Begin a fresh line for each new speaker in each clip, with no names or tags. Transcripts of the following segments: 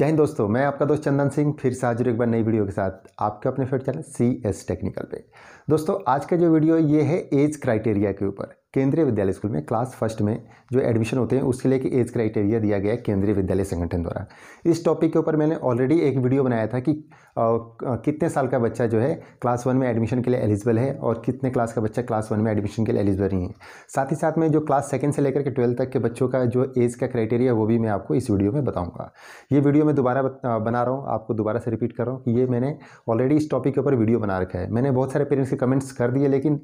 जय हिंद दोस्तों मैं आपका दोस्त चंदन सिंह फिर से हाजिर एक बार नई वीडियो के साथ आपके अपने favourite channel C S technical पे दोस्तों आज का जो वीडियो ये है एज क्राइटेरिया के ऊपर केंद्रीय विद्यालय स्कूल में क्लास फर्स्ट में जो एडमिशन होते हैं उसके लिए एक एज क्राइटेरिया दिया गया है केंद्रीय विद्यालय संगठन द्वारा इस टॉपिक के ऊपर मैंने ऑलरेडी एक वीडियो बनाया था कि आ, कितने साल का बच्चा जो है क्लास वन में एडमिशन के लिए एलिजिबल है और कितने क्लास का बच्चा क्लास वन में एडमिशन के लिए एलिजिबल नहीं है साथ ही साथ में जो क्लास सेकेंड से लेकर के ट्वेल्थ तक के बच्चों का जो एज का क्राइटेरिया वो भी मैं आपको इस वीडियो में बताऊँगा ये वीडियो मैं दोबारा बना रहा हूँ आपको दोबारा से रिपीट कर रहा हूँ कि ये मैंने ऑलरेडी इस टॉपिक के ऊपर वीडियो बना रखा है मैंने बहुत सारे पेरेंट्स के कमेंट्स कर दिए लेकिन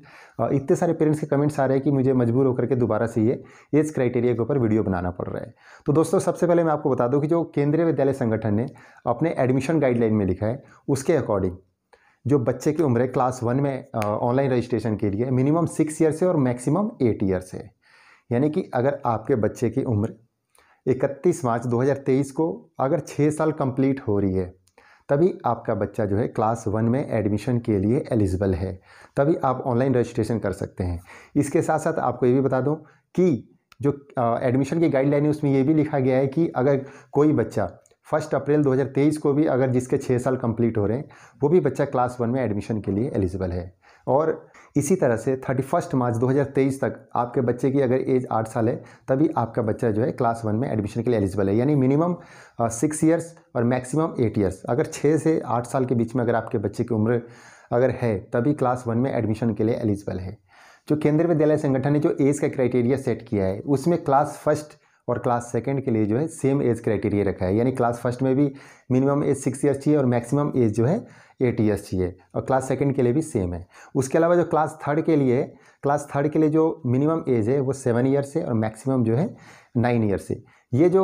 इतने सारे पेरेंट्स के कमेंट्स आ रहे हैं कि मुझे मजबूर होकर के दोबारा से ये एज क्राइटेरिया के ऊपर वीडियो बनाना पड़ रहा है तो दोस्तों सबसे पहले मैं आपको बता दूँ कि जो केंद्रीय विद्यालय संगठन ने अपने एडमिशन गाइडलाइन में लिखा है उसके अकॉर्डिंग जो बच्चे की उम्र है क्लास वन में ऑनलाइन रजिस्ट्रेशन के लिए मिनिमम सिक्स ईयर से और मैक्सिमम एट ईयर है यानी कि अगर आपके बच्चे की उम्र 31 मार्च 2023 को अगर 6 साल कंप्लीट हो रही है तभी आपका बच्चा जो है क्लास वन में एडमिशन के लिए एलिजिबल है तभी आप ऑनलाइन रजिस्ट्रेशन कर सकते हैं इसके साथ साथ आपको ये भी बता दूँ कि जो एडमिशन की गाइडलाइन है उसमें ये भी लिखा गया है कि अगर कोई बच्चा फर्स्ट अप्रैल 2023 को भी अगर जिसके छः साल कंप्लीट हो रहे हैं वो भी बच्चा क्लास वन में एडमिशन के लिए एलिजिबल है और इसी तरह से थर्टी फर्स्ट मार्च 2023 तक आपके बच्चे की अगर एज आठ साल है तभी आपका बच्चा जो है क्लास वन में एडमिशन के लिए एलिजिबल है यानी मिनिमम सिक्स ईयर्स और मैक्सिमम एट ईयर्स अगर छः से आठ साल के बीच में अगर आपके बच्चे की उम्र अगर है तभी क्लास वन में एडमिशन के लिए एलिजिबल है जो केंद्रीय विद्यालय संगठन ने जो एज का क्राइटेरिया सेट किया है उसमें क्लास फर्स्ट और क्लास सेकंड के लिए जो है सेम एज क्राइटेरिया रखा है यानी क्लास फर्स्ट में भी मिनिमम एज सिक्स ईयर्स चाहिए और मैक्सिमम एज जो है एट ईयर्स चाहिए और क्लास सेकेंड के लिए भी सेम है उसके अलावा जो क्लास थर्ड के लिए क्लास थर्ड के लिए जो मिनिमम एज है वो सेवन ईयर्स है और मैक्सिमम जो है नाइन ईयर्स है ये जो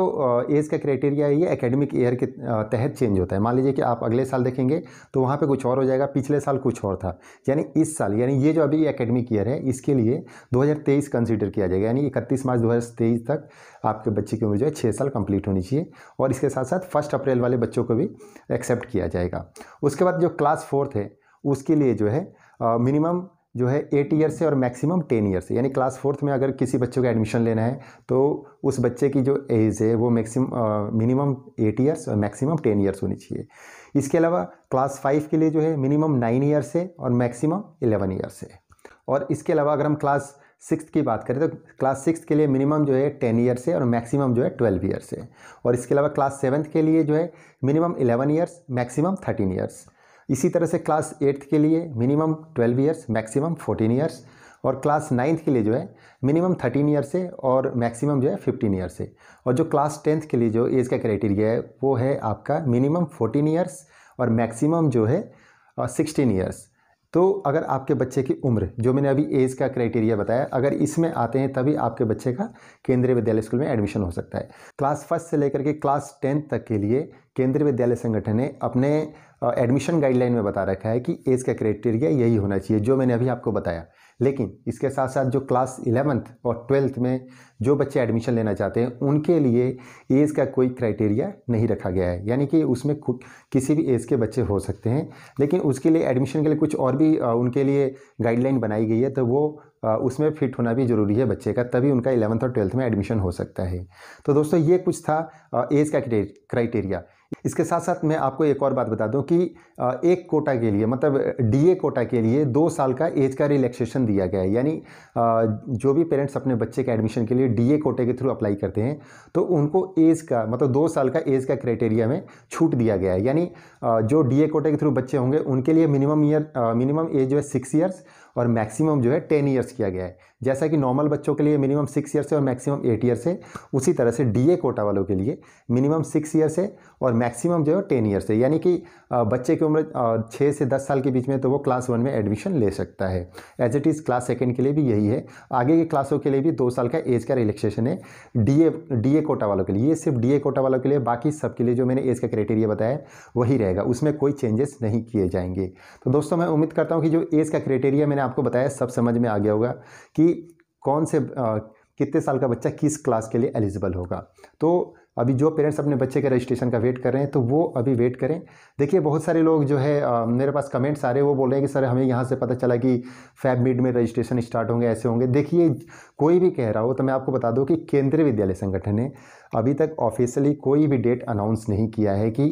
एज का क्राइटेरिया है ये एकेडमिक ईयर के तहत चेंज होता है मान लीजिए कि आप अगले साल देखेंगे तो वहाँ पे कुछ और हो जाएगा पिछले साल कुछ और था यानी इस साल यानी ये जो अभी एकेडमिक ईयर है इसके लिए 2023 कंसीडर किया जाएगा यानी इकतीस मार्च 2023 तक आपके बच्चे की उम्र जो है छः साल कंप्लीट होनी चाहिए और इसके साथ साथ फर्स्ट अप्रैल वाले बच्चों को भी एक्सेप्ट किया जाएगा उसके बाद जो क्लास फोर्थ है उसके लिए जो है मिनिमम जो है एट ईयर से और मैक्सिमम टेन ईयर से यानी क्लास फोर्थ में अगर किसी बच्चे को एडमिशन लेना है तो उस बच्चे की जो एज है वो मैक्सिम मिनिमम एट ईयर्स और मैक्सिमम टेन ईयर्स होनी चाहिए इसके अलावा क्लास फाइव के लिए जो है मिनिमम नाइन ईयर से और मैक्सिमम एलेवन ईयर्स है और इसके अलावा अगर हम क्लास सिक्स की बात करें तो क्लास सिक्स के लिए मिनिमम जो है टेन ईयर्स है और मैक्सिमम जो है ट्वेल्व ईयर्स है और इसके अलावा क्लास सेवन्थ के लिए जो है minimum eleven years maximum thirteen years इसी तरह से क्लास एट्थ के लिए minimum twelve years maximum fourteen years और क्लास नाइन्थ के लिए जो है मिनिमम थर्टीन ईयर से और मैक्सिमम जो है फिफ्टीन ईयर से और जो क्लास टेंथ के लिए जो एज का क्राइटेरिया है वो है आपका मिनिमम फोर्टीन ईयर्स और मैक्सिमम जो है सिक्सटीन ईयर्स तो अगर आपके बच्चे की उम्र जो मैंने अभी एज का क्राइटेरिया बताया अगर इसमें आते हैं तभी आपके बच्चे का केंद्रीय विद्यालय स्कूल में एडमिशन हो सकता है क्लास फर्स्ट से लेकर के क्लास टेंथ तक के लिए केंद्रीय विद्यालय संगठन ने अपने एडमिशन गाइडलाइन में बता रखा है कि एज का क्राइटेरिया यही होना चाहिए जो मैंने अभी आपको बताया लेकिन इसके साथ साथ जो क्लास इलेवंथ और ट्वेल्थ में जो बच्चे एडमिशन लेना चाहते हैं उनके लिए एज का कोई क्राइटेरिया नहीं रखा गया है यानी कि उसमें किसी भी एज के बच्चे हो सकते हैं लेकिन उसके लिए एडमिशन के लिए कुछ और भी उनके लिए गाइडलाइन बनाई गई है तो वो उसमें फिट होना भी ज़रूरी है बच्चे का तभी उनका इलेवंथ और ट्वेल्थ में एडमिशन हो सकता है तो दोस्तों ये कुछ था एज का क्राइटेरिया इसके साथ साथ मैं आपको एक और बात बता दूं कि एक कोटा के लिए मतलब डीए कोटा के लिए दो साल का एज का रिलैक्सेशन दिया गया है यानी जो भी पेरेंट्स अपने बच्चे के एडमिशन के लिए डीए कोटे के थ्रू अप्लाई करते हैं तो उनको एज का मतलब दो साल का एज का क्राइटेरिया में छूट दिया गया है यानी जो डी कोटे के थ्रू बच्चे होंगे उनके लिए मिनिमम ईयर मिनिमम एज जो है सिक्स ईयर्स और मैक्सिमम जो है टेन ईयर्स किया गया है जैसा कि नॉर्मल बच्चों के लिए मिनिमम सिक्स ईयर्स है और मैक्सिमम एट ईयर्स है उसी तरह से डीए कोटा वालों के लिए मिनिमम सिक्स ईयर्स है और मैक्सिमम जो है टेन ईयर्स है यानी कि बच्चे की उम्र छः से दस साल के बीच में तो वो क्लास वन में एडमिशन ले सकता है as it is class second के लिए भी यही है आगे की क्लासों के लिए भी दो साल का एज का रिलेक्सेशन है डी डीए कोटा वालों के लिए ये सिर्फ डीए कोटा वालों के लिए बाकी सबके लिए जो मैंने एज का क्राइटेरिया बताया वही रहेगा उसमें कोई चेंजेस नहीं किए जाएंगे तो दोस्तों मैं उम्मीद करता हूँ कि जो एज का क्राइटेरिया मैंने आपको बताया सब समझ में आ गया होगा कि कौन से कितने साल का बच्चा किस क्लास के लिए एलिजिबल होगा तो अभी जो पेरेंट्स अपने बच्चे के रजिस्ट्रेशन का वेट कर रहे हैं तो वो अभी वेट करें देखिए बहुत सारे लोग जो है आ, मेरे पास कमेंट्स आ रहे हैं वो बोल रहे हैं कि सर हमें यहाँ से पता चला कि फैब मिड में रजिस्ट्रेशन स्टार्ट होंगे ऐसे होंगे देखिए कोई भी कह रहा हो तो मैं आपको बता दूँ कि केंद्रीय विद्यालय संगठन ने अभी तक ऑफिशियली कोई भी डेट अनाउंस नहीं किया है कि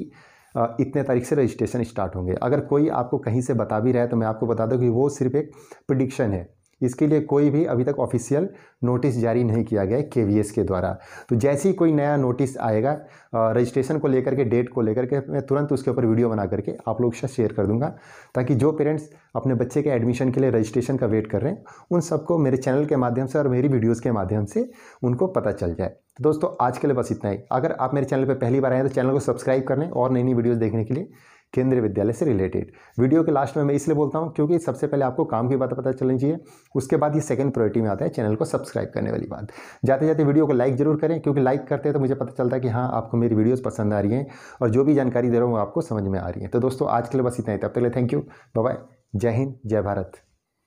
इतने तारीख से रजिस्ट्रेशन स्टार्ट होंगे अगर कोई आपको कहीं से बता भी रहा है तो मैं आपको बता दूँ कि वो सिर्फ एक प्रडिक्शन है इसके लिए कोई भी अभी तक ऑफिशियल नोटिस जारी नहीं किया गया है के के द्वारा तो जैसे ही कोई नया नोटिस आएगा रजिस्ट्रेशन को लेकर के डेट को लेकर के मैं तुरंत उसके ऊपर वीडियो बना करके आप लोग से शेयर कर दूंगा ताकि जो पेरेंट्स अपने बच्चे के एडमिशन के लिए रजिस्ट्रेशन का वेट कर रहे हैं उन सबको मेरे चैनल के माध्यम से और मेरी वीडियोज़ के माध्यम से उनको पता चल जाए तो दोस्तों आज के लिए बस इतना ही अगर आप मेरे चैनल पर पहली बार आए तो चैनल को सब्सक्राइब कर लें और नई नई वीडियोज़ देखने के लिए केंद्रीय विद्यालय से रिलेटेड वीडियो के लास्ट में मैं इसलिए बोलता हूँ क्योंकि सबसे पहले आपको काम की बात पता चलनी चाहिए उसके बाद ये सेकंड प्रायोरिटी में आता है चैनल को सब्सक्राइब करने वाली बात जाते जाते वीडियो को लाइक जरूर करें क्योंकि लाइक करते हैं तो मुझे पता चलता है कि हाँ आपको मेरी वीडियोज़ पसंद आ रही हैं और जो भी जानकारी दे रहा हूँ वो आपको समझ में आ रही है तो दोस्तों आज के लिए बस इतना ही तब तक थैंक यू बाय जय हिंद जय भारत